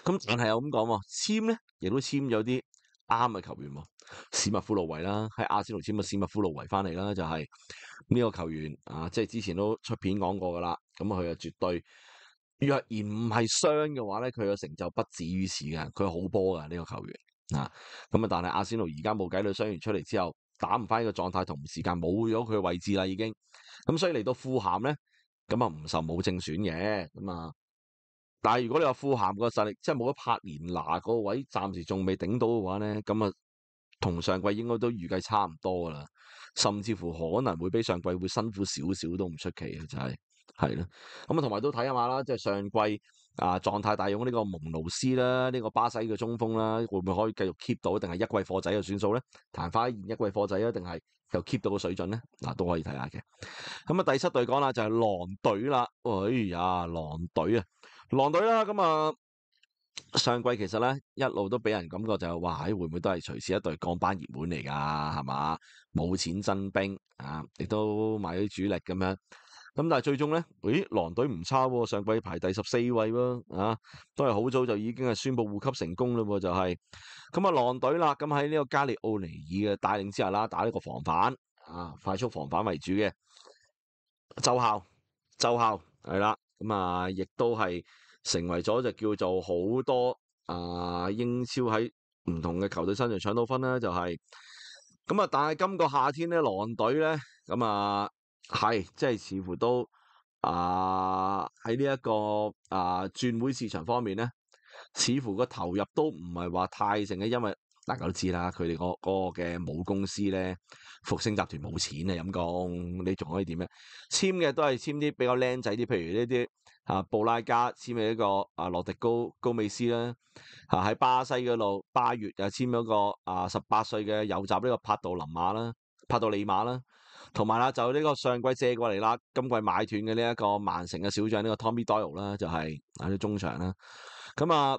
咁但系又咁讲喎，签咧亦都签咗啲啱嘅球员喎，史密夫路维啦，喺阿仙奴签咗史密夫路维翻嚟啦，就系呢个球员啊，即系之前都出片讲过噶啦，咁佢啊绝对若然唔系伤嘅话咧，佢嘅成就不止于此嘅，佢好波噶呢个球员啊，咁啊，但系阿仙奴而家冇计啦，伤完出嚟之后打唔翻呢个状态，同时间冇咗佢位置啦，已经咁所以嚟到富咸咧，咁啊唔受冇正选嘅咁啊。但系如果你话富咸个实力，即系冇咗柏连拿个位，暂时仲未顶到嘅话咧，咁啊，同上季应该都预计差唔多噶啦，甚至乎可能会比上季会辛苦少少都唔出奇嘅，就系系啦。咁啊，同埋都睇下啦，即系上季啊状态大用呢个蒙奴斯啦，呢个巴西嘅中锋啦，会唔会可以继续 keep 到，定系一季货仔嘅选数咧？昙花一季货仔啊，定系又 keep 到个水准咧？嗱，都可以睇下嘅。咁啊，第七队讲啦，就系狼队啦。哎呀，狼队啊！狼队啦，咁啊上季其实咧一路都俾人感觉就系哇，会唔会都系随时一队降班热门嚟噶，系嘛冇钱增兵啊，亦都买咗主力咁样。咁但系最终咧，咦狼队唔差喎，上季排第十四位喎，啊都系好早就已经系宣布护级成功嘞，就系咁啊狼队啦，咁喺呢个加利奥尼尔嘅带领之下啦，打呢个防反啊，快速防反为主嘅，奏效奏效系啦。咁啊，亦都係成為咗就叫做好多啊英超喺唔同嘅球隊身上搶到分啦，就係咁啊！但係今個夏天咧，狼隊咧，咁啊係即係似乎都啊喺呢一個啊轉會市場方面咧，似乎個投入都唔係話太成嘅，因為。大家都知啦，佢哋個個嘅母公司咧，复星集團冇錢啊，咁講你仲可以點咧？簽嘅都係簽啲比較靚仔啲，譬如呢啲啊布拉加簽嘅一個啊羅迪高高美斯啦，啊喺巴西嗰度八月又簽咗个個啊十八歲嘅右集呢個帕杜林馬啦，帕杜尼馬啦，同埋啦就呢個上季借過嚟啦，今季買斷嘅呢一個曼城嘅小將呢個 Tommy Doyle 啦，就係啊啲中場啦，咁啊。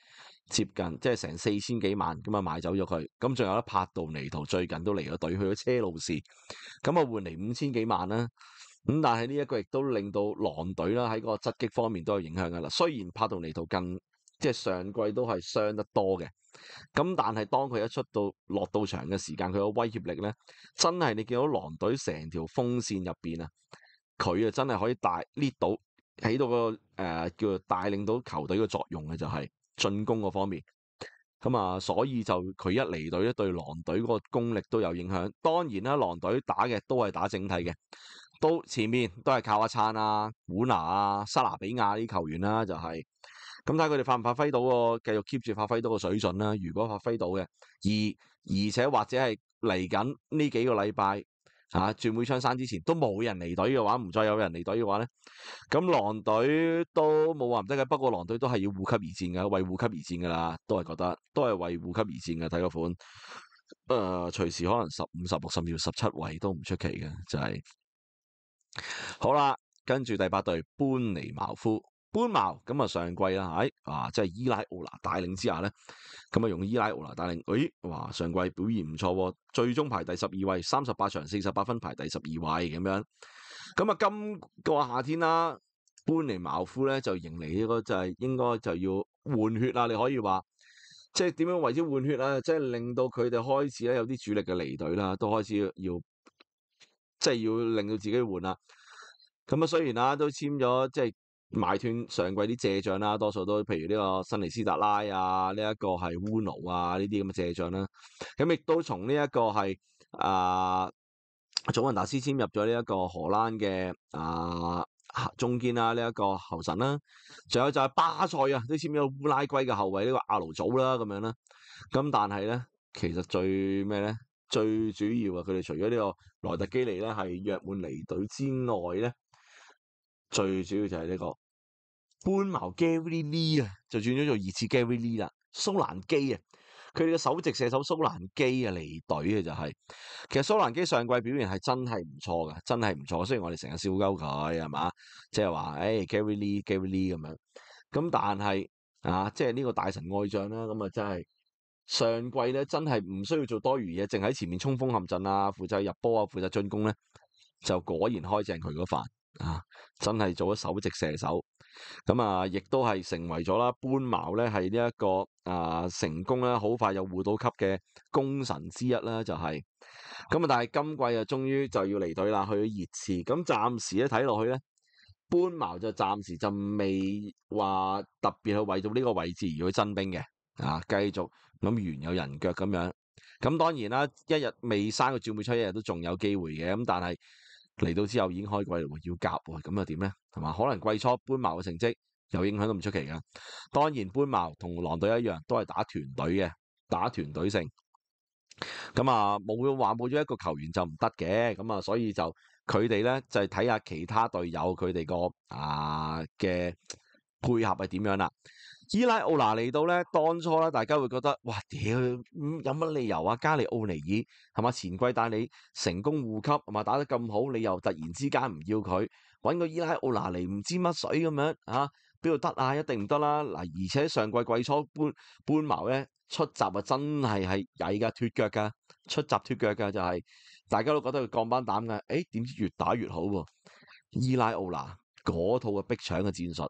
接近即係成四千幾萬咁啊，買走咗佢。咁仲有咧，帕杜尼圖最近都嚟咗隊，去咗車路士咁啊，換嚟五千幾萬啦。咁但係呢一個亦都令到狼隊啦喺个個質方面都有影響噶啦。雖然帕杜尼圖近即係上季都係傷得多嘅，咁但係當佢一出到落到場嘅時間，佢个威脅力咧真係你見到狼隊成條風線入边啊，佢啊真係可以带 l 到起到個誒叫做帶領到球隊嘅作用嘅，就係。进攻嗰方面，咁啊，所以就佢一离队，对狼队嗰个功力都有影响。当然啦，狼队打嘅都系打整体嘅，都前面都系靠阿灿啊、古拿啊、沙拿比亚呢啲球员啦，就系咁睇佢哋发唔发挥到，继续 keep 住发挥到个水准啦。如果发挥到嘅，而而且或者系嚟紧呢几个礼拜。吓转会窗生之前都冇人离队嘅话，唔再有人离队嘅话咧，咁狼队都冇话唔得嘅。不过狼队都系要护级而战嘅，为护级而战噶啦，都系觉得都系为护级而战嘅。睇个款，诶，随时可能十五、十六、十秒、十七位都唔出奇嘅，就系好啦。跟住第八队，搬尼茅夫。搬茅咁啊，上季啦，喺啊，即系伊拉奥拿带领之下咧，咁啊用伊拉奥拿带领，咦，哇，上季表现唔错，最终排第十二位，三十八场四十八分排第十二位咁样。咁啊，今个夏天啦，搬嚟茅夫咧就迎嚟呢个就系应该就要换血啦，你可以话，即系点样为之换血啊？即系令到佢哋开始咧有啲主力嘅离队啦，都开始要，即系要令到自己换啦。咁啊，虽然啦都签咗，即系。買斷上季啲借將啦，多數都譬如呢個新尼斯特拉啊，呢一個係烏奴啊，呢啲咁嘅借將啦。咁亦都從呢一個係啊祖雲達斯簽入咗呢一個荷蘭嘅啊中堅啦，呢一個後神啦。仲有就係巴塞啊，都簽咗烏拉圭嘅後衞呢個阿盧祖啦咁樣啦。咁但係咧，其實最咩咧？最主要啊，佢哋除咗呢個萊特基尼咧係約滿離隊之外咧，最主要就係呢個。半毛 Gary Lee 啊，就轉咗做二次 Gary Lee 啦。蘇蘭基啊，佢哋嘅首席射手蘇蘭基啊離隊嘅就係，其實蘇蘭基上季表現係真係唔錯噶，真係唔錯，雖然我哋成日笑鸠佢係嘛，即係話诶 Gary Lee Gary Lee 咁樣。咁但係啊，即係呢個大神外將啦，咁啊真係上季咧真係唔需要做多餘嘢，淨喺前面冲锋陷阵啊，負責入波啊，負責進攻咧，就果然開正佢嗰飯。啊！真系做咗首席射手，咁啊，亦都系成为咗啦。搬矛咧系呢一个啊成功啦，好快有护到级嘅功臣之一啦，就系咁啊。但系今季啊，终于就要离队啦，去热刺。咁暂时咧睇落去咧，搬矛就暂时就未话特别去为咗呢个位置而去增兵嘅啊。继续咁原有人脚咁样。咁当然啦，一日未生个转会出，一日都仲有机会嘅。咁但系。嚟到之後已經開季要夾喎，咁又點咧？同埋可能季初搬矛嘅成績有影響都唔出奇噶。當然搬矛同狼隊一樣，都係打團隊嘅，打團隊性。咁啊，冇话冇咗一個球員就唔得嘅。咁啊，所以就佢哋咧就係睇下其他隊友佢哋個啊嘅配合係點樣啦。伊拉奧拿嚟到咧，當初咧，大家會覺得哇屌，有乜理由啊？加利奧尼爾係嘛前季帶你成功护级，係嘛打得咁好，你又突然之間唔要佢，搵個伊拉奧拿嚟唔知乜水咁樣啊？边度得啊？一定唔得啦！嗱，而且上季季初搬搬毛咧出集啊，真係係曳噶脱腳噶出集脱腳噶就係大家都覺得佢降班膽噶，誒點知越打越好喎？伊拉奧拿嗰套嘅逼搶嘅戰術。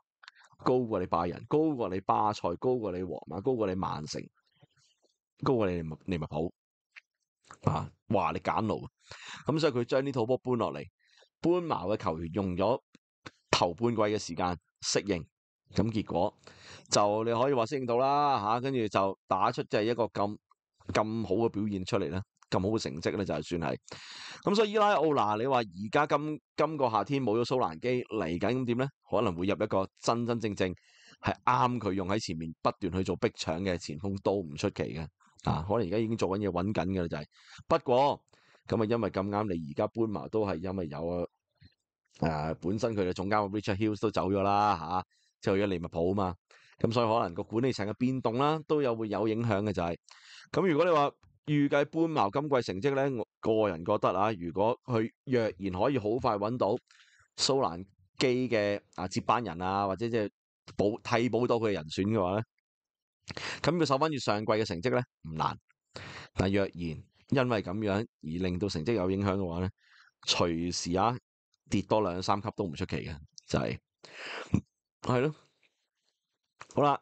高过你拜仁，高过你巴塞，高过你皇马，高过你曼城，高过你利物浦啊！话你简路，咁所以佢将呢套波搬落嚟，搬埋嘅球员用咗头半季嘅时间适应，咁结果就你可以话适应到啦吓，跟住就打出即系一个咁咁好嘅表现出嚟啦。咁好嘅成績咧，就係算係咁，所以伊拉奧拿，你話而家今今個夏天冇咗蘇蘭基嚟緊，咁點咧？可能會入一個真真正正係啱佢用喺前面不斷去做逼搶嘅前鋒，都唔出奇嘅啊！可能而家已經做緊嘢揾緊嘅就係，不過咁啊，因為咁啱你而家搬埋都係因為有啊，本身佢哋總監 Richard Hills 都走咗啦嚇，之後一利物浦啊嘛，咁所以可能個管理層嘅變動啦，都有會有影響嘅就係咁。如果你話，预计半茅今季成绩咧，我个人觉得啊，如果佢若然可以好快揾到苏兰基嘅啊接班人啊，或者即系补替补到佢嘅人选嘅话咧，咁佢守翻住上季嘅成绩咧唔难。但若然因为咁样而令到成绩有影响嘅话咧，随时啊跌多两三级都唔出奇嘅，就系系咯，好啦。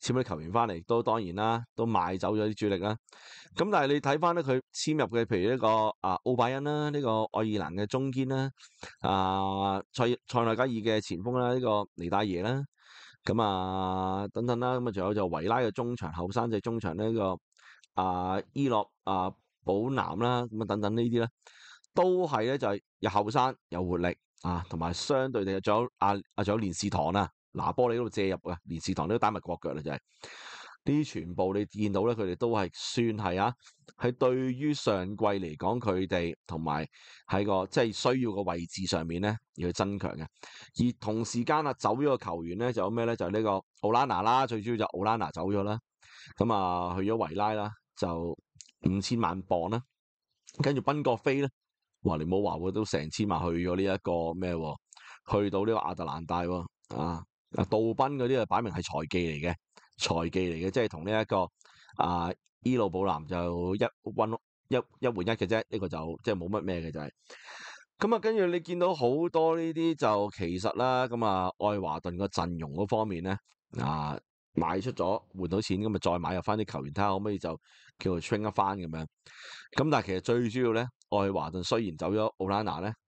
簽啲球員翻嚟都當然啦，都賣走咗啲主力啦。咁但係你睇翻咧，佢簽入嘅譬如呢個啊奧拜恩啦，呢個愛爾蘭嘅中堅啦，啊賽塞內加爾嘅前鋒啦，呢個尼大耶啦，咁啊等等啦，咁啊仲有就維拉嘅中場後生仔中場呢個啊伊洛啊保南啦，咁啊等等呢啲咧，都係咧就係有後生有活力啊，同埋相對地仲有啊阿仲有連士堂啊。拿玻璃嗰度借入嘅，连食堂都打埋国脚啦，就系呢全部你见到咧，佢哋都系算系啊，系对于上季嚟讲，佢哋同埋喺个即系需要个位置上面咧，要去增强嘅。而同时间啊，走咗个球员咧，就有咩咧？就呢个奥拉拿啦，最主要就奥拉拿走咗啦。咁啊，去咗维拉啦，就五千万磅啦。跟住宾国飞咧，哇！你冇话佢都成千万去咗呢一个咩？去到呢个亚特兰大啊！嗱，杜宾嗰啲啊，摆明系财技嚟嘅，财技嚟嘅，即系同呢一个啊，伊鲁布南就一温一一换一嘅啫，呢个就即系冇乜咩嘅就系，咁啊，跟住你见到好多呢啲就其实啦，咁啊，爱华顿个阵容嗰方面咧啊，卖出咗换到钱，咁啊再买入翻啲球员，睇下可唔可以就叫 train 一翻咁样，咁但系其实最主要咧，爱华顿虽然走咗奥拉纳咧。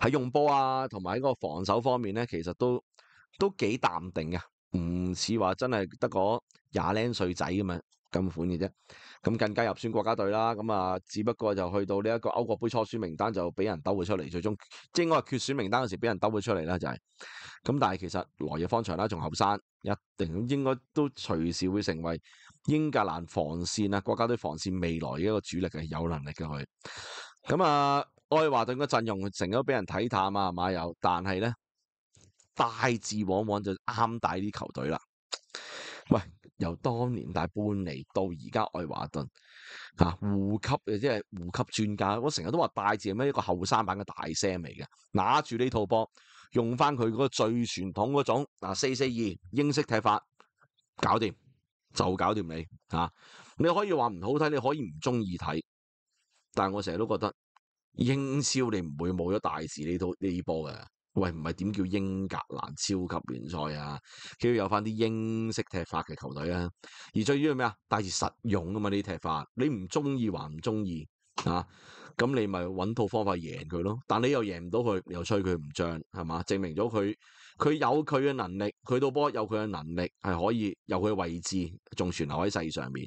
喺用波啊，同埋喺个防守方面咧，其实都都几淡定嘅，唔似话真系得个廿零岁仔咁样咁款嘅啫。咁更加入选国家队啦，咁啊，只不过就去到呢一个欧国杯初选名单就俾人兜佢出嚟，最终即系我系决选名单嗰时俾人兜佢出嚟啦，就系。咁但系其实来日方长啦，仲后生，一定应该都随时会成为英格兰防线啊，国家队防线未来嘅一个主力嘅，有能力嘅佢。咁啊。爱华顿嘅阵容成日都俾人睇淡啊，马友，但系咧大字往往就啱大啲球队啦。*laughs* 喂，由当年大半嚟到而家爱华顿啊，护级嘅即系护级专家，我成日都话大字系咩一个后生版嘅大声嚟嘅，拿住呢套波，用翻佢嗰最传统嗰种嗱四四二英式踢法，搞掂就搞掂你啊！你可以话唔好睇，你可以唔中意睇，但系我成日都觉得。英超你唔會冇咗大事呢套呢波嘅，喂唔係點叫英格蘭超級聯賽啊？佢有翻啲英式踢法嘅球隊啊，而最緊要咩啊？大事實用啊嘛呢啲踢法，你唔中意還唔中意啊？咁你咪揾套方法贏佢咯，但你又贏唔到佢，又吹佢唔涨，係嘛？證明咗佢佢有佢嘅能力，佢到波有佢嘅能力係可以，有佢位置仲存留喺世上面。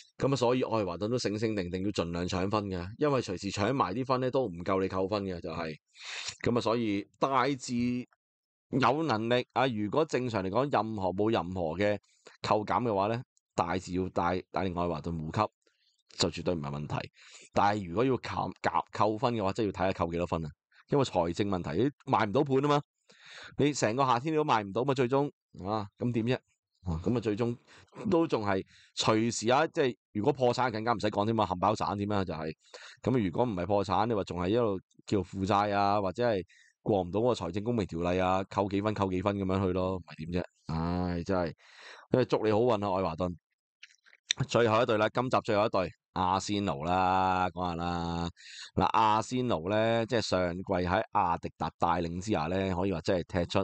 咁啊，所以愛華頓都醒醒定定，要盡量搶分嘅，因為隨時搶埋啲分咧都唔夠你扣分嘅，就係。咁啊，所以大字有能力啊，如果正常嚟講，任何冇任何嘅扣減嘅話咧，大字要帶帶愛華頓護級就絕對唔係問題。但係如果要减夾扣分嘅話，即係要睇下扣幾多分啊，因為財政問題，賣唔到盤啊嘛，你成個夏天你都賣唔到嘛，最終啊咁點啫？咁啊，最终都仲系随时啊，即系如果破产更加唔使讲添啊，冚包散添啊，就系，咁啊如果唔系破产，你话仲系一路叫负债啊，或者系过唔到个财政公平条例啊，扣几分扣几分咁样去咯，唔系点啫？唉，真系，因为祝你好运啊，爱华顿，最后一队啦，今集最后一队阿仙奴啦，讲下啦，嗱阿仙奴咧，即系上季喺阿迪达带领之下咧，可以话真系踢出。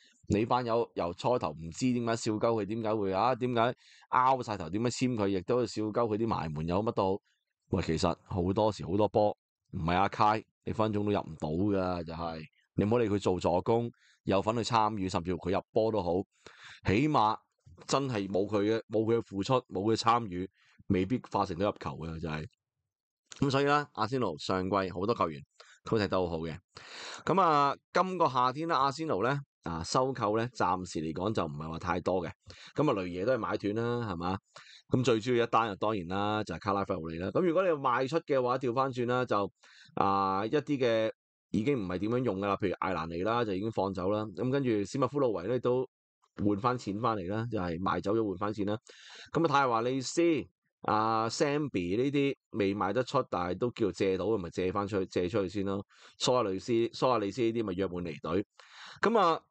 你班友由初头唔知點解笑鳩佢，點解會啊？點解拗晒頭？點樣签佢？亦都笑鳩佢啲埋門有乜都好。喂，其實好多時好多波唔係阿 K，你分钟都入唔到㗎，就係你唔好理佢做助攻有份去參與，甚至乎佢入波都好，起碼真係冇佢嘅冇佢嘅付出，冇佢嘅參與，未必化成到入球㗎就係咁。所以咧，阿仙奴上季好多球員佢踢得好好嘅。咁啊，今個夏天咧，阿仙奴咧。啊，收購咧，暫時嚟講就唔係話太多嘅，咁啊，雷爷都係買斷啦，係嘛？咁最主要一單就當然啦，就係卡拉菲奧利啦。咁如果你賣出嘅話，调翻轉啦，就啊一啲嘅已經唔係點樣用嘅啦，譬如艾蘭尼啦，就已經放走啦。咁跟住史密夫路維咧都換翻錢翻嚟啦，就係卖走咗換翻錢啦。咁啊，泰華利斯、阿 Sammy 呢啲未賣得出，但係都叫借到，咪借翻出去借出去先咯。蘇亞雷斯、苏亚利斯呢啲咪約滿離隊。咁啊～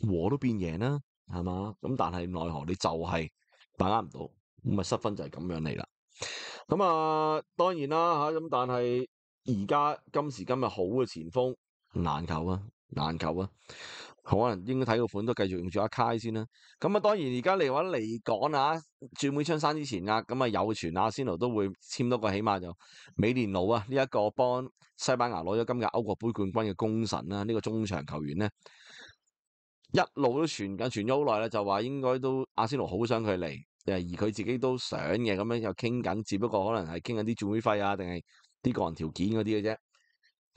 和都变赢啦，系嘛咁？但系奈何你就系把握唔到，咁咪失分就系咁样嚟啦。咁啊，当然啦吓，咁但系而家今时今日好嘅前锋难求啊，难求啊，可能应该睇个款都继续用住阿卡先啦。咁啊，当然而家嚟话嚟讲啊，转会窗山之前啊，咁啊有传阿仙奴都会签多个，起码就美年奴啊呢一个帮西班牙攞咗今日欧国杯冠军嘅功臣啦，呢个中场球员咧。一路都傳緊，傳咗好耐咧，就話應該都阿仙奴好想佢嚟，而佢自己都想嘅，咁樣又傾緊，只不過可能係傾緊啲轉会費啊，定係啲個人條件嗰啲嘅啫。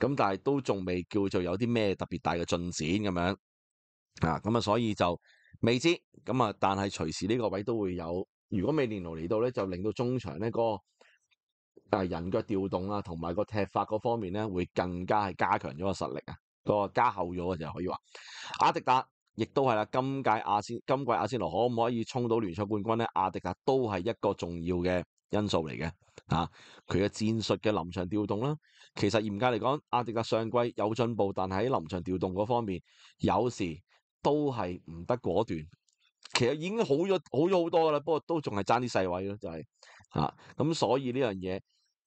咁但係都仲未叫做有啲咩特別大嘅進展咁樣啊。咁啊，所以就未知。咁啊，但係隨時呢個位都會有。如果未聯奴嚟到咧，就令到中場咧嗰個誒人腳調動啊，同埋個踢法嗰方面咧，會更加係加強咗個實力啊，個加厚咗嘅就可以話阿迪达亦都系啦，今届阿仙今季阿仙奴可唔可以冲到联赛冠军咧？阿迪达都系一个重要嘅因素嚟嘅，吓佢嘅战术嘅临场调动啦。其实严格嚟讲，阿迪达上季有进步，但喺临场调动嗰方面，有时都系唔得果断。其实已经好咗好咗好多噶啦，不过都仲系争啲细位咯，就系吓咁。所以呢样嘢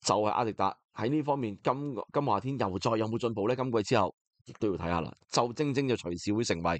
就系阿迪达喺呢方面今今夏天又再有冇进步咧？今季之后亦都要睇下啦。就正正就随时会成为。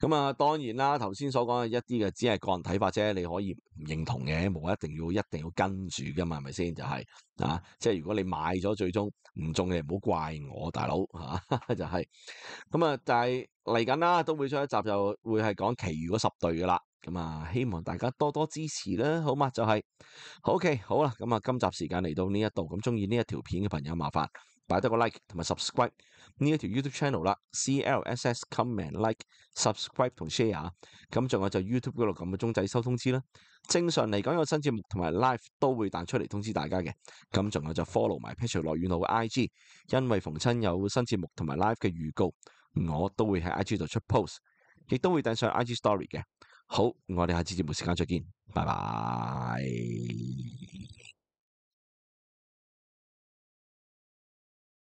咁啊，当然啦，头先所讲嘅一啲嘅，只系个人睇法啫，你可以唔认同嘅，冇一定要一定要跟住噶嘛，系咪先？就系啊，即系如果你买咗最终唔中嘅，唔好怪我，大佬吓，*laughs* 就系咁啊，就系嚟紧啦，都会出一集，就会系讲其余嗰十对噶啦。咁啊，希望大家多多支持啦，好嘛？就系好 k 好啦，咁啊，今集时间嚟到呢一度，咁中意呢一条片嘅朋友，麻烦。摆得个 like 同埋 subscribe 呢一条 YouTube channel 啦，C L S S come m n t like, subscribe 同 share，咁仲有就 YouTube 嗰度撳個钟仔收通知啦。正常嚟讲，有新节目同埋 live 都会弹出嚟通知大家嘅，咁仲有就 follow 埋 Patrick 樂園佬嘅 IG，因为逢亲有新节目同埋 live 嘅预告，我都会喺 IG 度出 post，亦都会掟上 IG story 嘅。好，我哋下次节目时间再见，拜拜。